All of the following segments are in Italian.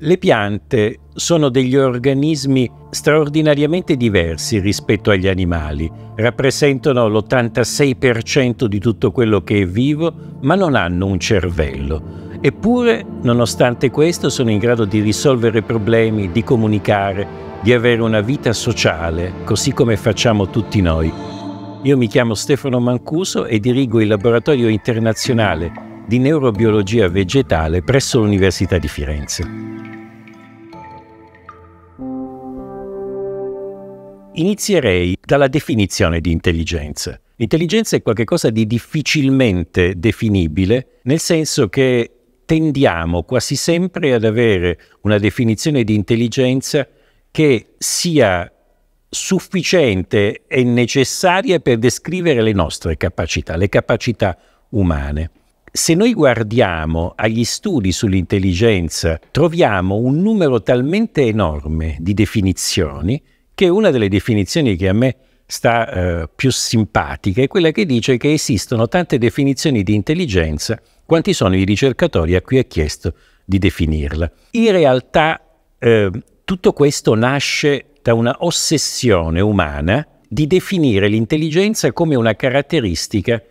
Le piante sono degli organismi straordinariamente diversi rispetto agli animali. Rappresentano l'86% di tutto quello che è vivo, ma non hanno un cervello. Eppure, nonostante questo, sono in grado di risolvere problemi, di comunicare, di avere una vita sociale, così come facciamo tutti noi. Io mi chiamo Stefano Mancuso e dirigo il laboratorio internazionale di neurobiologia vegetale presso l'Università di Firenze. Inizierei dalla definizione di intelligenza. L'intelligenza è qualcosa di difficilmente definibile, nel senso che tendiamo quasi sempre ad avere una definizione di intelligenza che sia sufficiente e necessaria per descrivere le nostre capacità, le capacità umane. Se noi guardiamo agli studi sull'intelligenza, troviamo un numero talmente enorme di definizioni che una delle definizioni che a me sta eh, più simpatica è quella che dice che esistono tante definizioni di intelligenza quanti sono i ricercatori a cui è chiesto di definirla. In realtà eh, tutto questo nasce da una ossessione umana di definire l'intelligenza come una caratteristica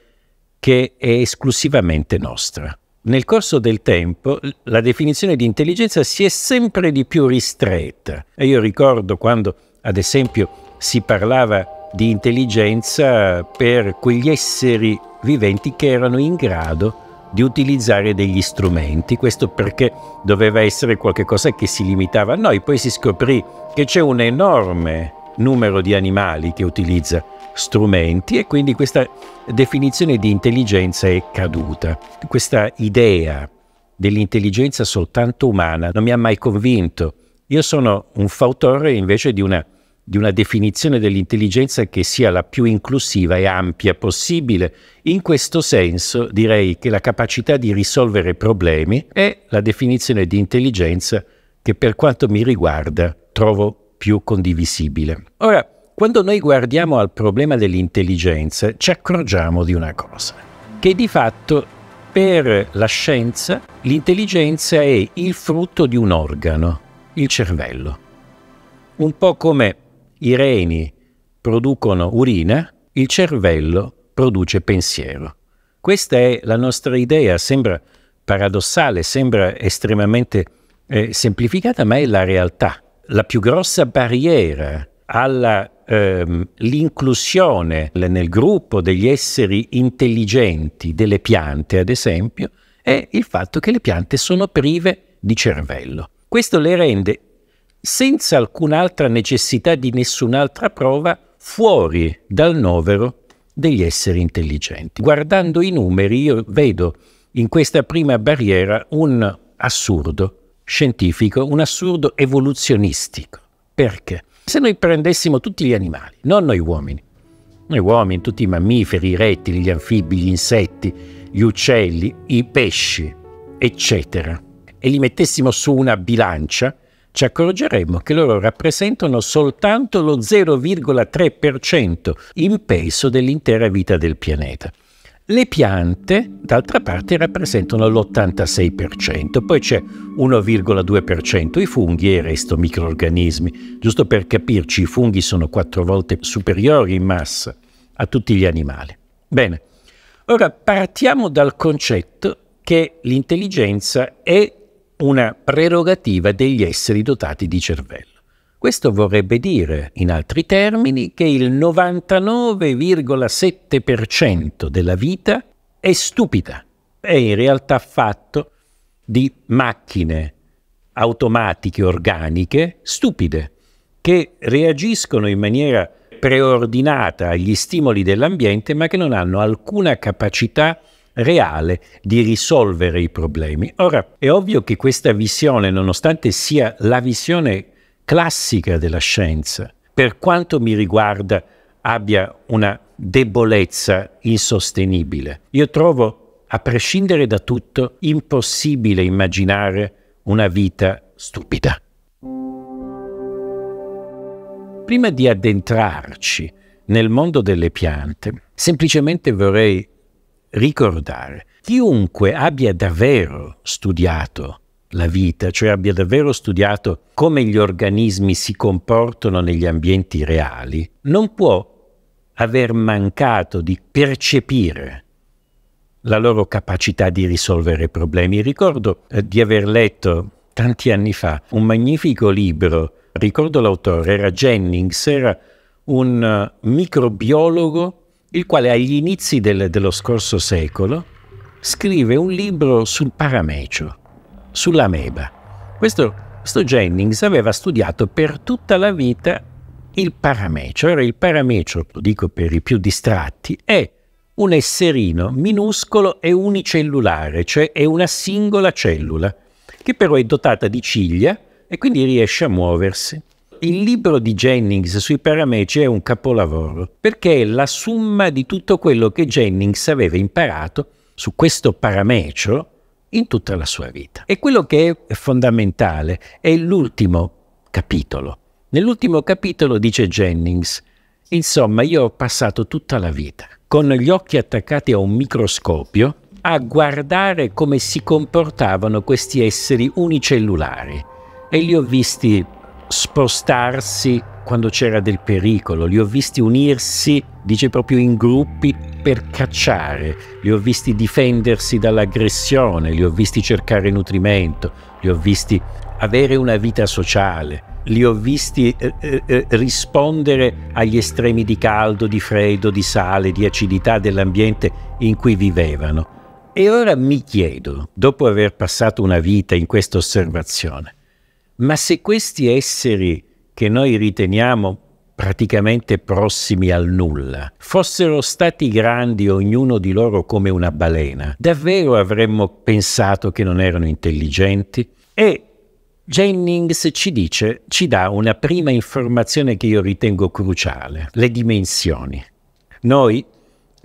che è esclusivamente nostra. Nel corso del tempo la definizione di intelligenza si è sempre di più ristretta. E io ricordo quando, ad esempio, si parlava di intelligenza per quegli esseri viventi che erano in grado di utilizzare degli strumenti, questo perché doveva essere qualcosa che si limitava a noi, poi si scoprì che c'è un enorme numero di animali che utilizza strumenti e quindi questa definizione di intelligenza è caduta. Questa idea dell'intelligenza soltanto umana non mi ha mai convinto. Io sono un fautore invece di una, di una definizione dell'intelligenza che sia la più inclusiva e ampia possibile. In questo senso direi che la capacità di risolvere problemi è la definizione di intelligenza che per quanto mi riguarda trovo più condivisibile. Ora, quando noi guardiamo al problema dell'intelligenza ci accorgiamo di una cosa, che di fatto per la scienza l'intelligenza è il frutto di un organo, il cervello. Un po' come i reni producono urina, il cervello produce pensiero. Questa è la nostra idea, sembra paradossale, sembra estremamente eh, semplificata, ma è la realtà. La più grossa barriera alla ehm, l'inclusione nel gruppo degli esseri intelligenti delle piante, ad esempio, è il fatto che le piante sono prive di cervello. Questo le rende, senza alcun'altra necessità di nessun'altra prova, fuori dal novero degli esseri intelligenti. Guardando i numeri io vedo in questa prima barriera un assurdo scientifico, un assurdo evoluzionistico. Perché? Se noi prendessimo tutti gli animali, non noi uomini, noi uomini, tutti i mammiferi, i rettili, gli anfibi, gli insetti, gli uccelli, i pesci, eccetera, e li mettessimo su una bilancia, ci accorgeremmo che loro rappresentano soltanto lo 0,3% in peso dell'intera vita del pianeta. Le piante, d'altra parte, rappresentano l'86%, poi c'è 1,2% i funghi e il resto microorganismi. Giusto per capirci, i funghi sono quattro volte superiori in massa a tutti gli animali. Bene, ora partiamo dal concetto che l'intelligenza è una prerogativa degli esseri dotati di cervello. Questo vorrebbe dire, in altri termini, che il 99,7% della vita è stupida, è in realtà fatto di macchine automatiche organiche stupide che reagiscono in maniera preordinata agli stimoli dell'ambiente ma che non hanno alcuna capacità reale di risolvere i problemi. Ora è ovvio che questa visione, nonostante sia la visione classica della scienza, per quanto mi riguarda, abbia una debolezza insostenibile. Io trovo, a prescindere da tutto, impossibile immaginare una vita stupida. Prima di addentrarci nel mondo delle piante, semplicemente vorrei ricordare chiunque abbia davvero studiato la vita, cioè abbia davvero studiato come gli organismi si comportano negli ambienti reali, non può aver mancato di percepire la loro capacità di risolvere problemi. Ricordo eh, di aver letto tanti anni fa un magnifico libro, ricordo l'autore, era Jennings, era un eh, microbiologo il quale agli inizi del, dello scorso secolo scrive un libro sul paramecio sull'ameba. Questo, questo Jennings aveva studiato per tutta la vita il paramecio. Ora il paramecio, lo dico per i più distratti, è un esserino minuscolo e unicellulare, cioè è una singola cellula, che però è dotata di ciglia e quindi riesce a muoversi. Il libro di Jennings sui parameci è un capolavoro, perché è la summa di tutto quello che Jennings aveva imparato su questo paramecio, in tutta la sua vita. E quello che è fondamentale è l'ultimo capitolo. Nell'ultimo capitolo dice Jennings, insomma io ho passato tutta la vita con gli occhi attaccati a un microscopio a guardare come si comportavano questi esseri unicellulari e li ho visti spostarsi quando c'era del pericolo, li ho visti unirsi, dice proprio in gruppi, per cacciare, li ho visti difendersi dall'aggressione, li ho visti cercare nutrimento, li ho visti avere una vita sociale, li ho visti eh, eh, eh rispondere agli estremi di caldo, di freddo, di sale, di acidità dell'ambiente in cui vivevano. E ora mi chiedo, dopo aver passato una vita in questa osservazione, ma se questi esseri che noi riteniamo praticamente prossimi al nulla, fossero stati grandi ognuno di loro come una balena, davvero avremmo pensato che non erano intelligenti? E Jennings ci dice, ci dà una prima informazione che io ritengo cruciale, le dimensioni. Noi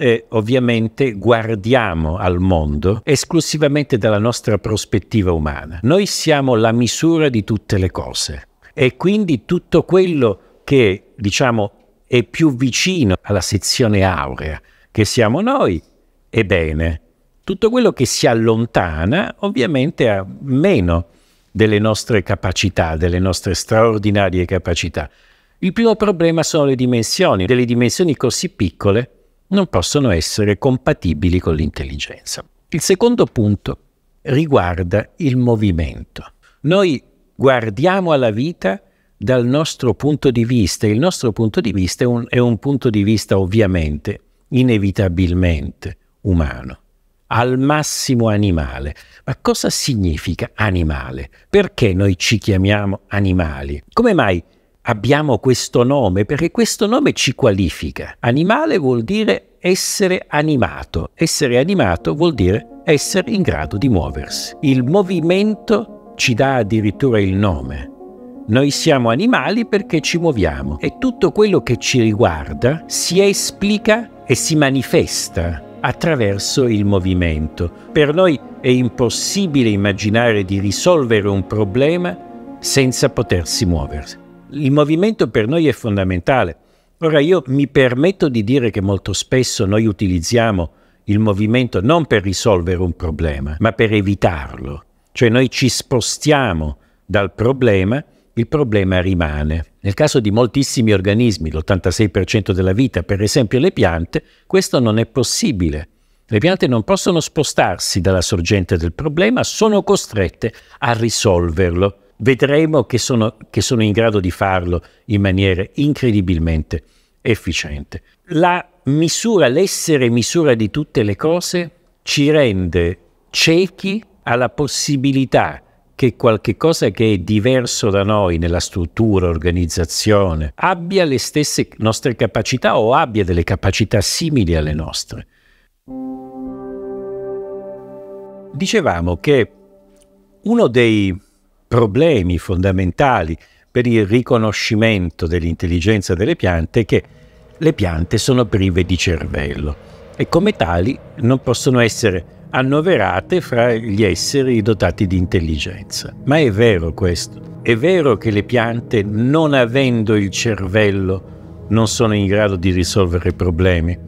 eh, ovviamente guardiamo al mondo esclusivamente dalla nostra prospettiva umana. Noi siamo la misura di tutte le cose e quindi tutto quello che diciamo è più vicino alla sezione aurea che siamo noi è bene. Tutto quello che si allontana ovviamente ha meno delle nostre capacità, delle nostre straordinarie capacità. Il primo problema sono le dimensioni, delle dimensioni così piccole non possono essere compatibili con l'intelligenza. Il secondo punto riguarda il movimento. Noi guardiamo alla vita dal nostro punto di vista. Il nostro punto di vista è un, è un punto di vista ovviamente, inevitabilmente umano, al massimo animale. Ma cosa significa animale? Perché noi ci chiamiamo animali? Come mai abbiamo questo nome perché questo nome ci qualifica. Animale vuol dire essere animato, essere animato vuol dire essere in grado di muoversi. Il movimento ci dà addirittura il nome. Noi siamo animali perché ci muoviamo e tutto quello che ci riguarda si esplica e si manifesta attraverso il movimento. Per noi è impossibile immaginare di risolvere un problema senza potersi muoversi il movimento per noi è fondamentale. Ora io mi permetto di dire che molto spesso noi utilizziamo il movimento non per risolvere un problema, ma per evitarlo. Cioè noi ci spostiamo dal problema, il problema rimane. Nel caso di moltissimi organismi, l'86% della vita, per esempio le piante, questo non è possibile. Le piante non possono spostarsi dalla sorgente del problema, sono costrette a risolverlo vedremo che sono, che sono in grado di farlo in maniera incredibilmente efficiente. La misura, l'essere misura di tutte le cose ci rende ciechi alla possibilità che qualche cosa che è diverso da noi nella struttura, organizzazione, abbia le stesse nostre capacità o abbia delle capacità simili alle nostre. Dicevamo che uno dei problemi fondamentali per il riconoscimento dell'intelligenza delle piante è che le piante sono prive di cervello e come tali non possono essere annoverate fra gli esseri dotati di intelligenza. Ma è vero questo. È vero che le piante, non avendo il cervello, non sono in grado di risolvere problemi.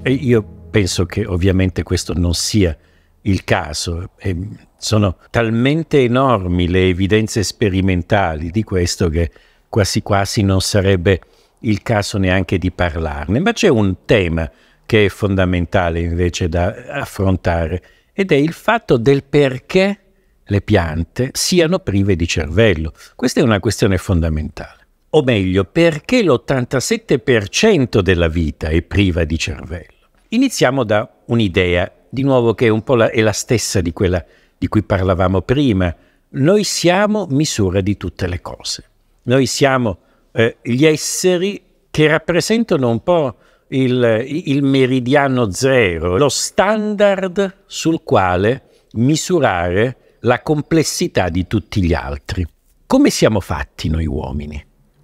E io penso che ovviamente questo non sia il caso. E sono talmente enormi le evidenze sperimentali di questo che quasi quasi non sarebbe il caso neanche di parlarne. Ma c'è un tema che è fondamentale invece da affrontare ed è il fatto del perché le piante siano prive di cervello. Questa è una questione fondamentale. O meglio, perché l'87% della vita è priva di cervello? Iniziamo da un'idea di nuovo che è un po' la, è la stessa di quella di cui parlavamo prima. Noi siamo misura di tutte le cose. Noi siamo eh, gli esseri che rappresentano un po' il, il meridiano zero, lo standard sul quale misurare la complessità di tutti gli altri. Come siamo fatti noi uomini?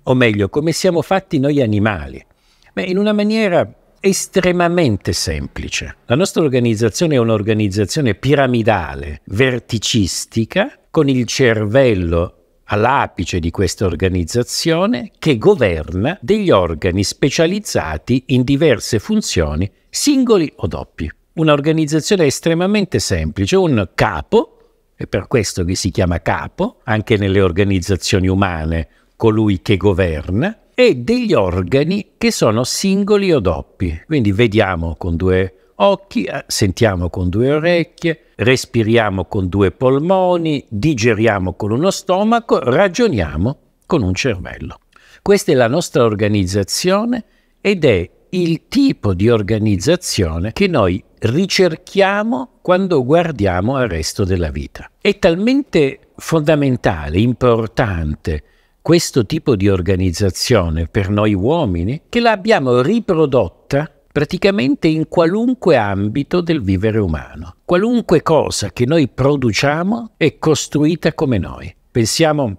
O meglio, come siamo fatti noi animali? Beh, in una maniera estremamente semplice. La nostra organizzazione è un'organizzazione piramidale, verticistica, con il cervello all'apice di questa organizzazione che governa degli organi specializzati in diverse funzioni, singoli o doppi. Un'organizzazione estremamente semplice, un capo, è per questo che si chiama capo, anche nelle organizzazioni umane, colui che governa, e degli organi che sono singoli o doppi. Quindi vediamo con due occhi, eh, sentiamo con due orecchie, respiriamo con due polmoni, digeriamo con uno stomaco, ragioniamo con un cervello. Questa è la nostra organizzazione ed è il tipo di organizzazione che noi ricerchiamo quando guardiamo al resto della vita. È talmente fondamentale, importante, questo tipo di organizzazione per noi uomini che l'abbiamo riprodotta praticamente in qualunque ambito del vivere umano. Qualunque cosa che noi produciamo è costruita come noi. Pensiamo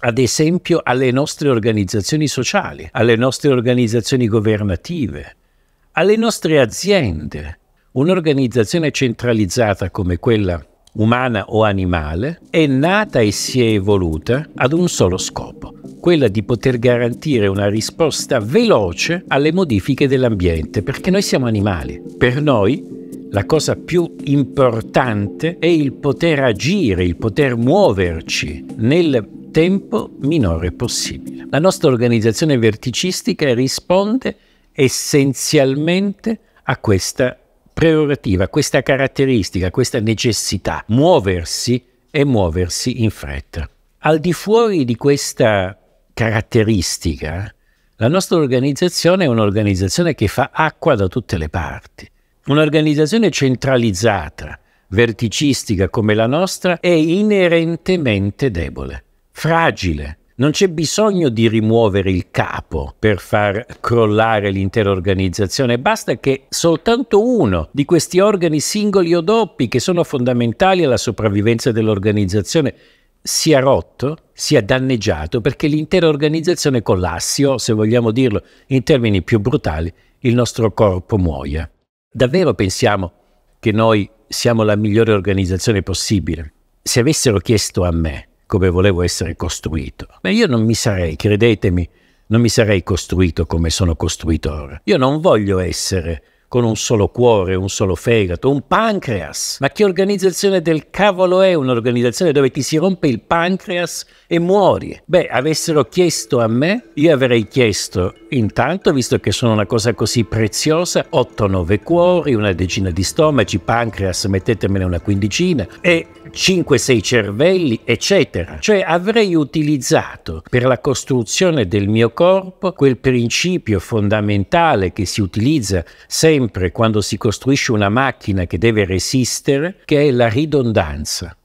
ad esempio alle nostre organizzazioni sociali, alle nostre organizzazioni governative, alle nostre aziende. Un'organizzazione centralizzata come quella umana o animale, è nata e si è evoluta ad un solo scopo, quella di poter garantire una risposta veloce alle modifiche dell'ambiente, perché noi siamo animali. Per noi la cosa più importante è il poter agire, il poter muoverci nel tempo minore possibile. La nostra organizzazione verticistica risponde essenzialmente a questa prerogativa, questa caratteristica, questa necessità, muoversi e muoversi in fretta. Al di fuori di questa caratteristica, la nostra organizzazione è un'organizzazione che fa acqua da tutte le parti. Un'organizzazione centralizzata, verticistica come la nostra, è inerentemente debole, fragile, non c'è bisogno di rimuovere il capo per far crollare l'intera organizzazione, basta che soltanto uno di questi organi singoli o doppi che sono fondamentali alla sopravvivenza dell'organizzazione sia rotto, sia danneggiato, perché l'intera organizzazione collassi o, se vogliamo dirlo in termini più brutali, il nostro corpo muoia. Davvero pensiamo che noi siamo la migliore organizzazione possibile? Se avessero chiesto a me come volevo essere costruito. Ma io non mi sarei, credetemi, non mi sarei costruito come sono costruito ora. Io non voglio essere con un solo cuore, un solo fegato, un pancreas. Ma che organizzazione del cavolo è un'organizzazione dove ti si rompe il pancreas e muori? Beh, avessero chiesto a me, io avrei chiesto intanto, visto che sono una cosa così preziosa, 8-9 cuori, una decina di stomaci, pancreas, mettetemene una quindicina e 5-6 cervelli, eccetera. Cioè avrei utilizzato per la costruzione del mio corpo quel principio fondamentale che si utilizza sempre sempre quando si costruisce una macchina che deve resistere, che è la ridondanza.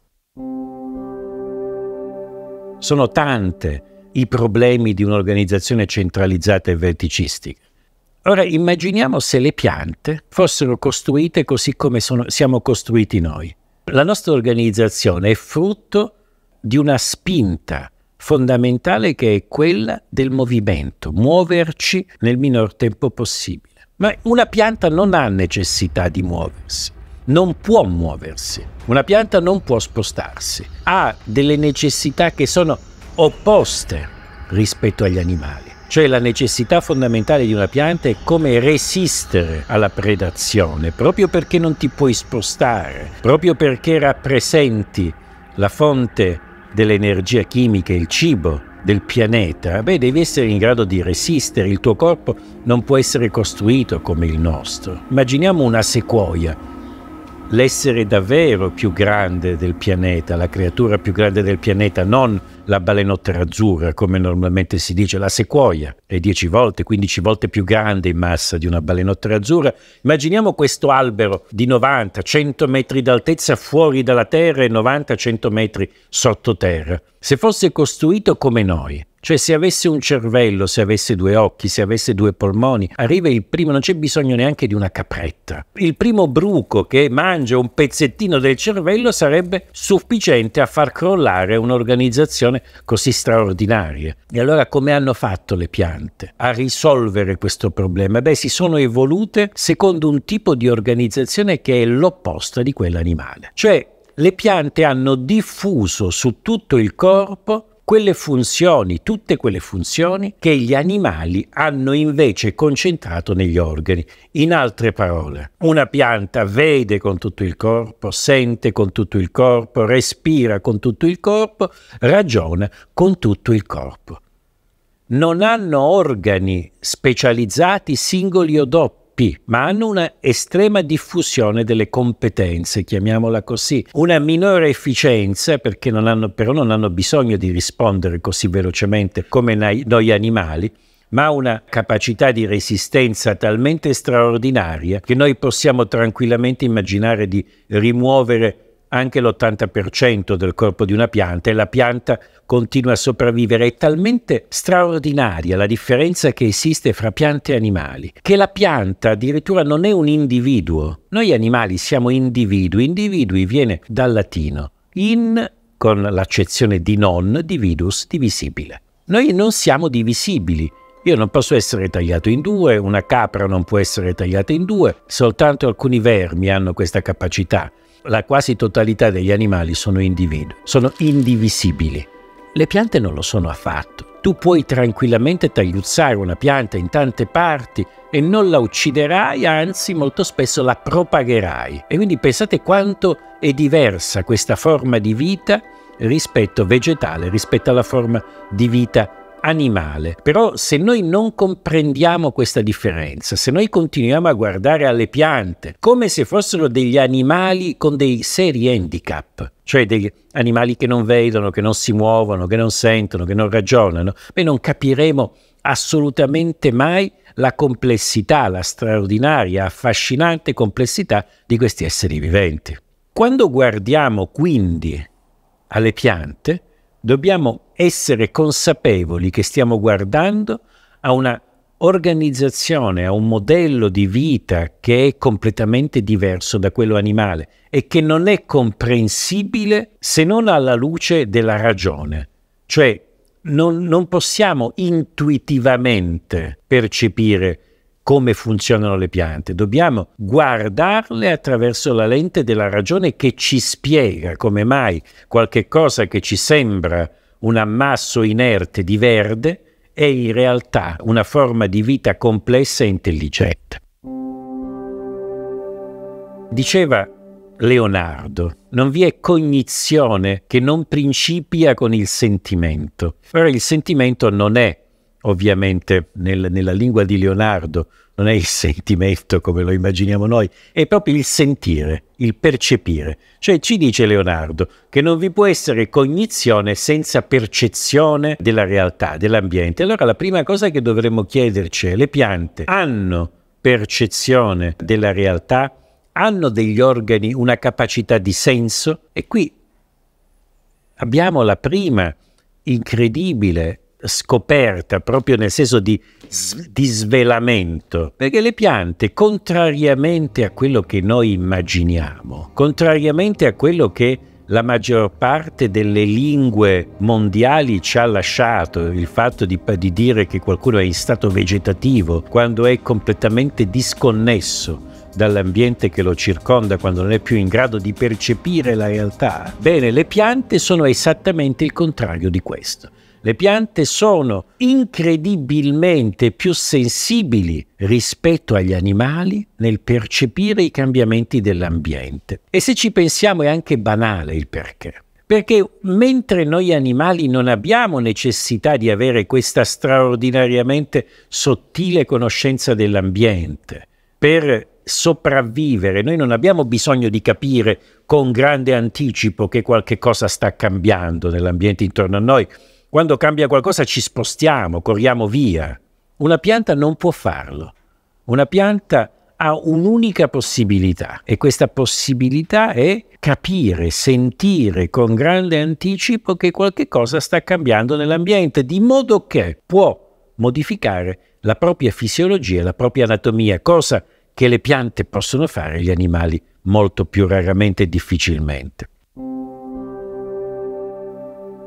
Sono tante i problemi di un'organizzazione centralizzata e verticistica. Ora immaginiamo se le piante fossero costruite così come sono, siamo costruiti noi. La nostra organizzazione è frutto di una spinta fondamentale che è quella del movimento, muoverci nel minor tempo possibile. Ma una pianta non ha necessità di muoversi, non può muoversi, una pianta non può spostarsi, ha delle necessità che sono opposte rispetto agli animali. Cioè la necessità fondamentale di una pianta è come resistere alla predazione, proprio perché non ti puoi spostare, proprio perché rappresenti la fonte dell'energia chimica, il cibo del pianeta, beh, devi essere in grado di resistere, il tuo corpo non può essere costruito come il nostro. Immaginiamo una sequoia, l'essere davvero più grande del pianeta, la creatura più grande del pianeta, non la balenottera azzurra, come normalmente si dice, la sequoia è 10 volte, 15 volte più grande in massa di una balenottera azzurra. Immaginiamo questo albero di 90-100 metri d'altezza fuori dalla terra e 90-100 metri sottoterra. Se fosse costruito come noi, cioè se avesse un cervello, se avesse due occhi, se avesse due polmoni, arriva il primo, non c'è bisogno neanche di una capretta. Il primo bruco che mangia un pezzettino del cervello sarebbe sufficiente a far crollare un'organizzazione così straordinaria. E allora come hanno fatto le piante a risolvere questo problema? Beh, si sono evolute secondo un tipo di organizzazione che è l'opposta di quell'animale. Cioè le piante hanno diffuso su tutto il corpo quelle funzioni, tutte quelle funzioni che gli animali hanno invece concentrato negli organi. In altre parole, una pianta vede con tutto il corpo, sente con tutto il corpo, respira con tutto il corpo, ragiona con tutto il corpo. Non hanno organi specializzati singoli o doppi troppi, ma hanno una estrema diffusione delle competenze, chiamiamola così, una minore efficienza perché non hanno, però non hanno bisogno di rispondere così velocemente come noi animali, ma una capacità di resistenza talmente straordinaria che noi possiamo tranquillamente immaginare di rimuovere anche l'80% del corpo di una pianta e la pianta continua a sopravvivere. È talmente straordinaria la differenza che esiste fra piante e animali, che la pianta addirittura non è un individuo. Noi animali siamo individui, individui viene dal latino in con l'accezione di non, dividus, divisibile. Noi non siamo divisibili, io non posso essere tagliato in due, una capra non può essere tagliata in due, soltanto alcuni vermi hanno questa capacità la quasi totalità degli animali sono individui, sono indivisibili. Le piante non lo sono affatto. Tu puoi tranquillamente tagliuzzare una pianta in tante parti e non la ucciderai, anzi molto spesso la propagherai. E quindi pensate quanto è diversa questa forma di vita rispetto vegetale, rispetto alla forma di vita vegetale animale. Però se noi non comprendiamo questa differenza, se noi continuiamo a guardare alle piante come se fossero degli animali con dei seri handicap, cioè degli animali che non vedono, che non si muovono, che non sentono, che non ragionano, beh non capiremo assolutamente mai la complessità, la straordinaria, affascinante complessità di questi esseri viventi. Quando guardiamo quindi alle piante, Dobbiamo essere consapevoli che stiamo guardando a una organizzazione, a un modello di vita che è completamente diverso da quello animale e che non è comprensibile se non alla luce della ragione. Cioè non, non possiamo intuitivamente percepire come funzionano le piante, dobbiamo guardarle attraverso la lente della ragione che ci spiega come mai qualche cosa che ci sembra un ammasso inerte di verde è in realtà una forma di vita complessa e intelligente. Diceva Leonardo, non vi è cognizione che non principia con il sentimento. Ora il sentimento non è ovviamente nel, nella lingua di Leonardo non è il sentimento come lo immaginiamo noi, è proprio il sentire, il percepire. Cioè ci dice Leonardo che non vi può essere cognizione senza percezione della realtà, dell'ambiente. Allora la prima cosa che dovremmo chiederci è le piante hanno percezione della realtà? Hanno degli organi una capacità di senso? E qui abbiamo la prima incredibile scoperta, proprio nel senso di, di svelamento, perché le piante, contrariamente a quello che noi immaginiamo, contrariamente a quello che la maggior parte delle lingue mondiali ci ha lasciato il fatto di, di, dire che qualcuno è in stato vegetativo quando è completamente disconnesso dall'ambiente che lo circonda, quando non è più in grado di percepire la realtà. Bene, le piante sono esattamente il contrario di questo. Le piante sono incredibilmente più sensibili rispetto agli animali nel percepire i cambiamenti dell'ambiente. E se ci pensiamo è anche banale il perché. Perché mentre noi animali non abbiamo necessità di avere questa straordinariamente sottile conoscenza dell'ambiente per sopravvivere, noi non abbiamo bisogno di capire con grande anticipo che qualche cosa sta cambiando nell'ambiente intorno a noi, quando cambia qualcosa ci spostiamo, corriamo via. Una pianta non può farlo. Una pianta ha un'unica possibilità e questa possibilità è capire, sentire con grande anticipo che qualche cosa sta cambiando nell'ambiente, di modo che può modificare la propria fisiologia, la propria anatomia, cosa che le piante possono fare, gli animali molto più raramente e difficilmente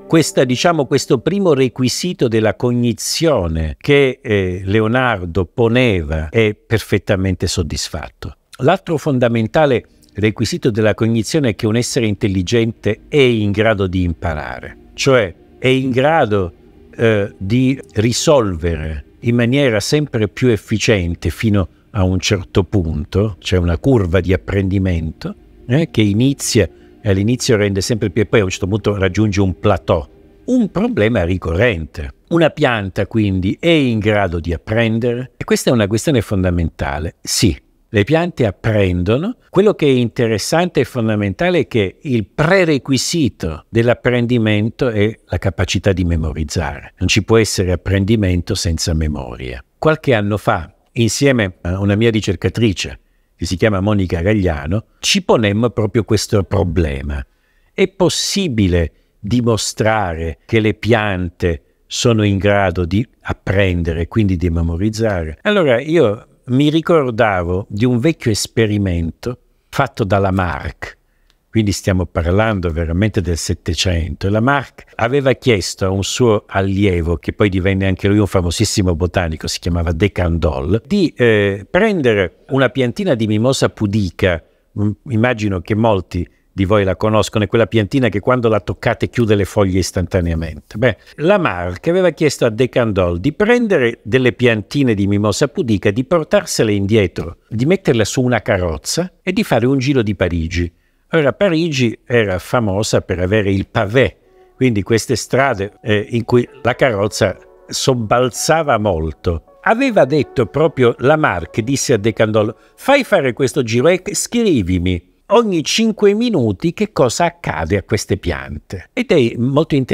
questa, diciamo, questo primo requisito della cognizione che eh, Leonardo poneva è perfettamente soddisfatto. L'altro fondamentale requisito della cognizione è che un essere intelligente è in grado di imparare, cioè è in grado eh, di risolvere in maniera sempre più efficiente fino a un certo punto, c'è cioè una curva di apprendimento eh, che inizia all'inizio rende sempre più e poi a un certo punto raggiunge un plateau. Un problema ricorrente. Una pianta quindi è in grado di apprendere? E questa è una questione fondamentale. Sì, le piante apprendono. Quello che è interessante e fondamentale è che il prerequisito dell'apprendimento è la capacità di memorizzare. Non ci può essere apprendimento senza memoria. Qualche anno fa, insieme a una mia ricercatrice, che si chiama Monica Gagliano, ci ponemmo proprio questo problema. È possibile dimostrare che le piante sono in grado di apprendere, quindi di memorizzare? Allora io mi ricordavo di un vecchio esperimento fatto dalla Marc, quindi stiamo parlando veramente del Settecento, Lamarck aveva chiesto a un suo allievo, che poi divenne anche lui un famosissimo botanico, si chiamava De Candolle, di eh, prendere una piantina di mimosa pudica, mm, immagino che molti di voi la conoscono, è quella piantina che quando la toccate chiude le foglie istantaneamente. Beh, Lamarck aveva chiesto a De Candolle di prendere delle piantine di mimosa pudica, di portarsele indietro, di metterle su una carrozza e di fare un giro di Parigi allora, Parigi era famosa per avere il pavé, quindi queste strade eh, in cui la carrozza sobbalzava molto. Aveva detto proprio Lamarck, disse a De Candolo, fai fare questo giro e scrivimi ogni cinque minuti che cosa accade a queste piante. E dei molto io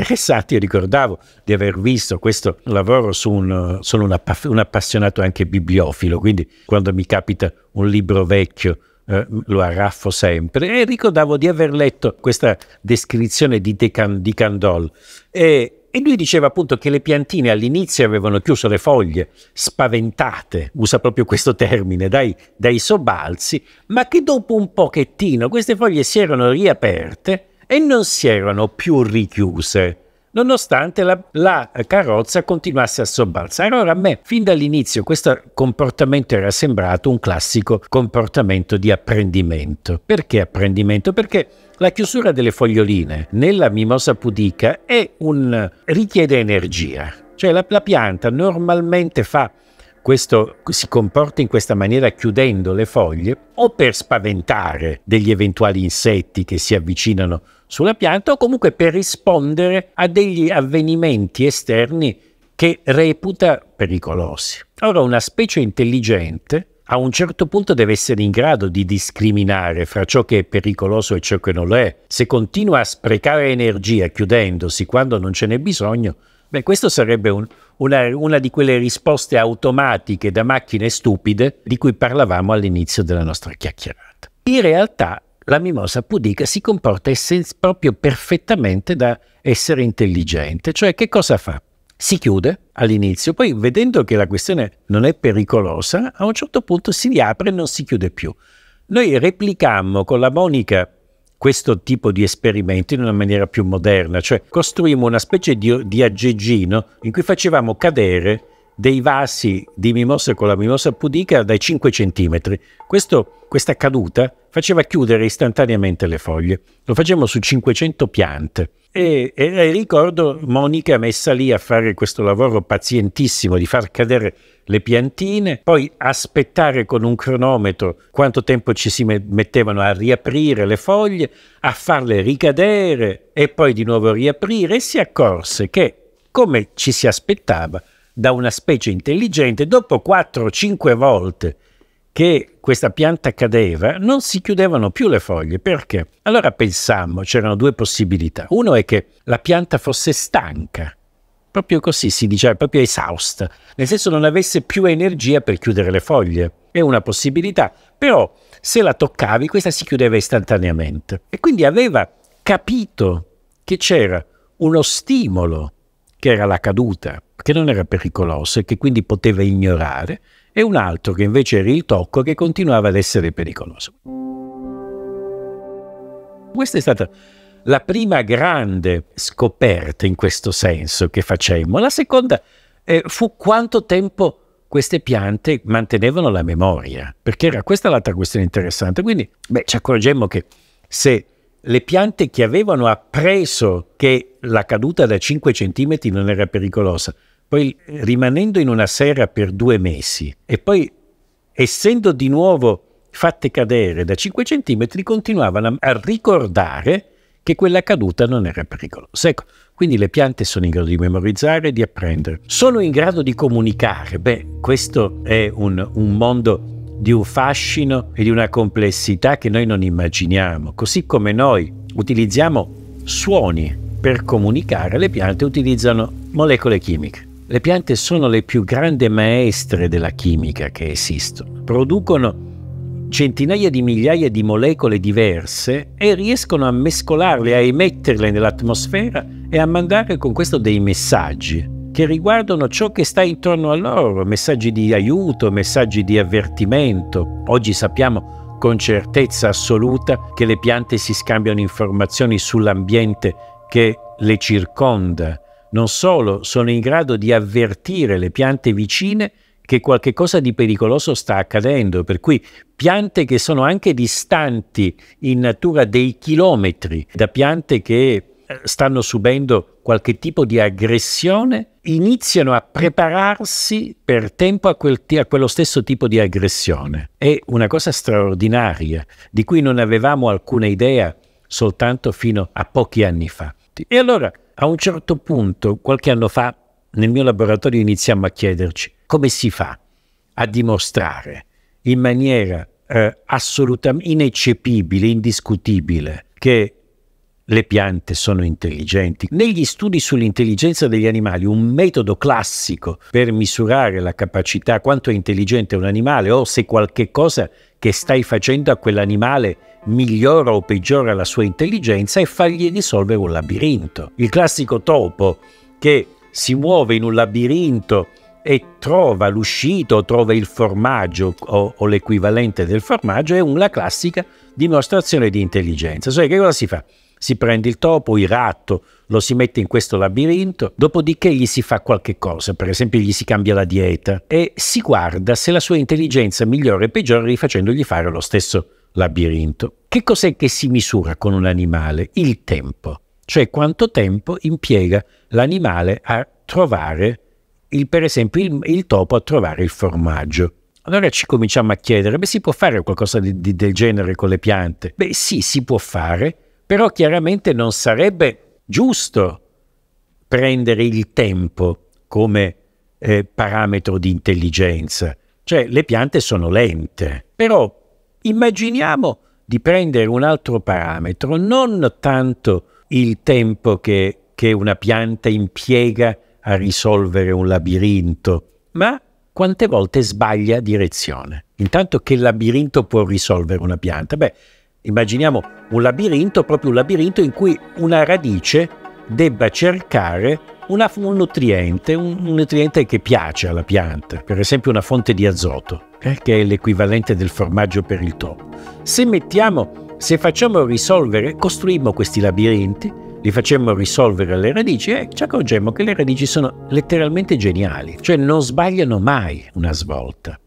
ricordavo di aver visto questo lavoro su un, sono un appassionato anche bibliofilo, quindi quando mi capita un libro vecchio eh, lo arraffo sempre, e eh, ricordavo di aver letto questa descrizione di, Can, di Candol. E, e lui diceva appunto che le piantine all'inizio avevano chiuso le foglie, spaventate, usa proprio questo termine, dai, dai, sobbalzi, ma che dopo un pochettino queste foglie si erano riaperte e non si erano più richiuse nonostante la, la, carrozza continuasse a sobbalzare. Allora a me fin dall'inizio questo comportamento era sembrato un classico comportamento di apprendimento. Perché apprendimento? Perché la chiusura delle foglioline nella mimosa pudica un, richiede energia. Cioè la, la pianta normalmente fa questo si comporta in questa maniera chiudendo le foglie o per spaventare degli eventuali insetti che si avvicinano sulla pianta o comunque per rispondere a degli avvenimenti esterni che reputa pericolosi. Ora una specie intelligente a un certo punto deve essere in grado di discriminare fra ciò che è pericoloso e ciò che non lo è. Se continua a sprecare energia chiudendosi quando non ce n'è bisogno, beh, questo sarebbe un, una, una di quelle risposte automatiche da macchine stupide di cui parlavamo all'inizio della nostra chiacchierata. In realtà la mimosa pudica si comporta proprio perfettamente da essere intelligente, cioè che cosa fa? Si chiude all'inizio, poi vedendo che la questione non è pericolosa, a un certo punto si riapre e non si chiude più. Noi replicammo con la Monica questo tipo di esperimento in una maniera più moderna, cioè costruimmo una specie di, di aggeggino in cui facevamo cadere dei vasi di mimosa con la mimosa pudica dai 5 cm. Questo, questa caduta faceva chiudere istantaneamente le foglie. Lo facevamo su 500 piante. E, e ricordo Monica messa lì a fare questo lavoro pazientissimo di far cadere le piantine, poi aspettare con un cronometro quanto tempo ci si mettevano a riaprire le foglie, a farle ricadere e poi di nuovo riaprire e si accorse che, come ci si aspettava, da una specie intelligente, dopo 4-5 volte che questa pianta cadeva, non si chiudevano più le foglie. Perché? Allora pensammo, c'erano due possibilità. Uno è che la pianta fosse stanca, proprio così si diceva, proprio esausta, nel senso non avesse più energia per chiudere le foglie. È una possibilità, però se la toccavi questa si chiudeva istantaneamente. E quindi aveva capito che c'era uno stimolo che era la caduta, che non era pericolosa e che quindi poteva ignorare, e un altro che invece era il tocco che continuava ad essere pericoloso. Questa è stata la prima grande scoperta in questo senso che facemmo. La seconda eh, fu quanto tempo queste piante mantenevano la memoria, perché era questa l'altra questione interessante. Quindi beh, ci accorgemmo che se le piante che avevano appreso che la caduta da 5 cm non era pericolosa, poi rimanendo in una serra per due mesi e poi essendo di nuovo fatte cadere da 5 cm, continuavano a ricordare che quella caduta non era pericolosa. Ecco, quindi le piante sono in grado di memorizzare e di apprendere. Sono in grado di comunicare. Beh, questo è un, un mondo di un fascino e di una complessità che noi non immaginiamo, così come noi utilizziamo suoni per comunicare, le piante utilizzano molecole chimiche. Le piante sono le più grandi maestre della chimica che esistono. Producono centinaia di migliaia di molecole diverse e riescono a mescolarle, a emetterle nell'atmosfera e a mandare con questo dei messaggi che riguardano ciò che sta intorno a loro, messaggi di aiuto, messaggi di avvertimento. Oggi sappiamo con certezza assoluta che le piante si scambiano informazioni sull'ambiente che le circonda. Non solo sono in grado di avvertire le piante vicine che qualcosa di pericoloso sta accadendo, per cui piante che sono anche distanti in natura dei chilometri da piante che eh, stanno subendo qualche tipo di aggressione, iniziano a prepararsi per tempo a, quel a, quello stesso tipo di aggressione. È una cosa straordinaria, di cui non avevamo alcuna idea soltanto fino a pochi anni fa. E allora, a un certo punto, qualche anno fa, nel mio laboratorio iniziamo a chiederci come si fa a dimostrare in maniera eh, assolutamente ineccepibile, indiscutibile, che le piante sono intelligenti. Negli studi sull'intelligenza degli animali, un metodo classico per misurare la capacità, quanto è intelligente un animale o se qualche cosa che stai facendo a quell'animale migliora o peggiora la sua intelligenza è fargli risolvere un labirinto. Il classico topo che si muove in un labirinto e trova l'uscita o trova il formaggio o, o l'equivalente del formaggio è una classica dimostrazione di intelligenza. Cioè che cosa si fa? si prende il topo, il ratto, lo si mette in questo labirinto, dopodiché gli si fa qualche cosa, per esempio gli si cambia la dieta e si guarda se la sua intelligenza migliora o peggiora rifacendogli fare lo stesso labirinto. Che cos'è che si misura con un animale? Il tempo, cioè quanto tempo impiega l'animale a trovare, il, per esempio il, il topo a trovare il formaggio. Allora ci cominciamo a chiedere, beh si può fare qualcosa di, di, del genere con le piante? Beh sì, si può fare, però chiaramente non sarebbe giusto prendere il tempo come eh, parametro di intelligenza. Cioè le piante sono lente, però immaginiamo di prendere un altro parametro, non tanto il tempo che, che una pianta impiega a risolvere un labirinto, ma quante volte sbaglia direzione. Intanto che labirinto può risolvere una pianta? Beh, immaginiamo un labirinto, proprio un labirinto in cui una radice debba cercare una, un nutriente, un, un, nutriente che piace alla pianta, per esempio una fonte di azoto, eh, che è l'equivalente del formaggio per il topo. Se mettiamo, se facciamo risolvere, costruiamo questi labirinti, li facciamo risolvere alle radici e ci accorgiamo che le radici sono letteralmente geniali, cioè non sbagliano mai una svolta.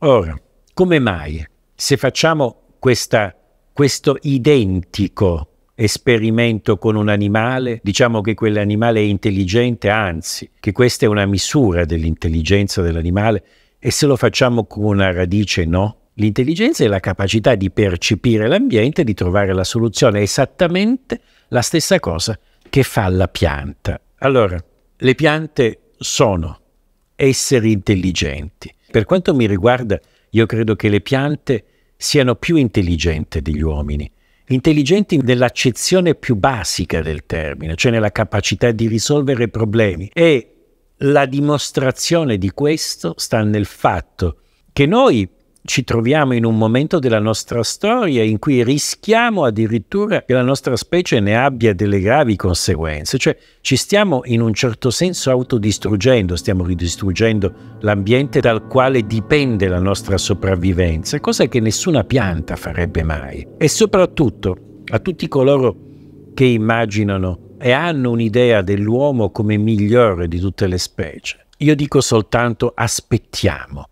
Ora, come mai se facciamo questa questo identico esperimento con un animale, diciamo che quell'animale è intelligente, anzi, che questa è una misura dell'intelligenza dell'animale, e se lo facciamo con una radice no. L'intelligenza è la capacità di percepire l'ambiente e di trovare la soluzione, è esattamente la stessa cosa che fa la pianta. Allora, le piante sono esseri intelligenti. Per quanto mi riguarda, io credo che le piante siano più intelligenti degli uomini. Intelligenti nell'accezione più basica del termine, cioè nella capacità di risolvere problemi. E la dimostrazione di questo sta nel fatto che noi ci troviamo in un momento della nostra storia in cui rischiamo addirittura che la nostra specie ne abbia delle gravi conseguenze, cioè ci stiamo in un certo senso autodistruggendo, stiamo ridistruggendo l'ambiente dal quale dipende la nostra sopravvivenza, cosa che nessuna pianta farebbe mai. E soprattutto a tutti coloro che immaginano e hanno un'idea dell'uomo come migliore di tutte le specie, io dico soltanto aspettiamo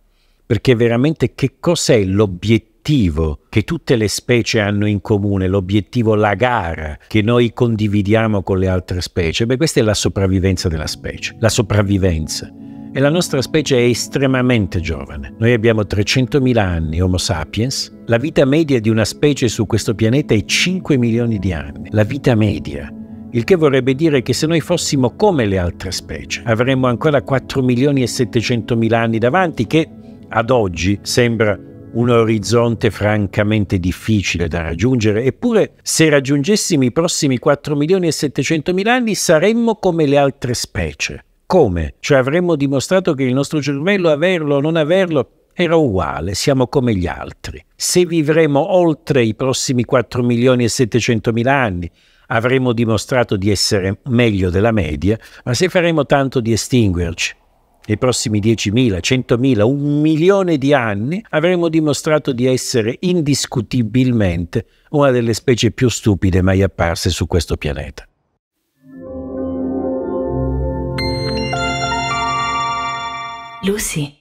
perché veramente che cos'è l'obiettivo che tutte le specie hanno in comune, l'obiettivo, la gara che noi condividiamo con le altre specie? Beh, questa è la sopravvivenza della specie, la sopravvivenza e la nostra specie è estremamente giovane. Noi abbiamo 300.000 anni Homo sapiens, la vita media di una specie su questo pianeta è 5 milioni di anni, la vita media. Il che vorrebbe dire che se noi fossimo come le altre specie, avremmo ancora 4 milioni e 700 mila anni davanti, che ad oggi sembra un orizzonte francamente difficile da raggiungere, eppure se raggiungessimo i prossimi 4 milioni e 700 mila anni saremmo come le altre specie. Come? Cioè avremmo dimostrato che il nostro cervello, averlo o non averlo, era uguale, siamo come gli altri. Se vivremo oltre i prossimi 4 milioni e 700 mila anni, avremo dimostrato di essere meglio della media, ma se faremo tanto di estinguerci, nei prossimi 10.000, 100.000, un milione di anni, avremo dimostrato di essere indiscutibilmente una delle specie più stupide mai apparse su questo pianeta. Lucy.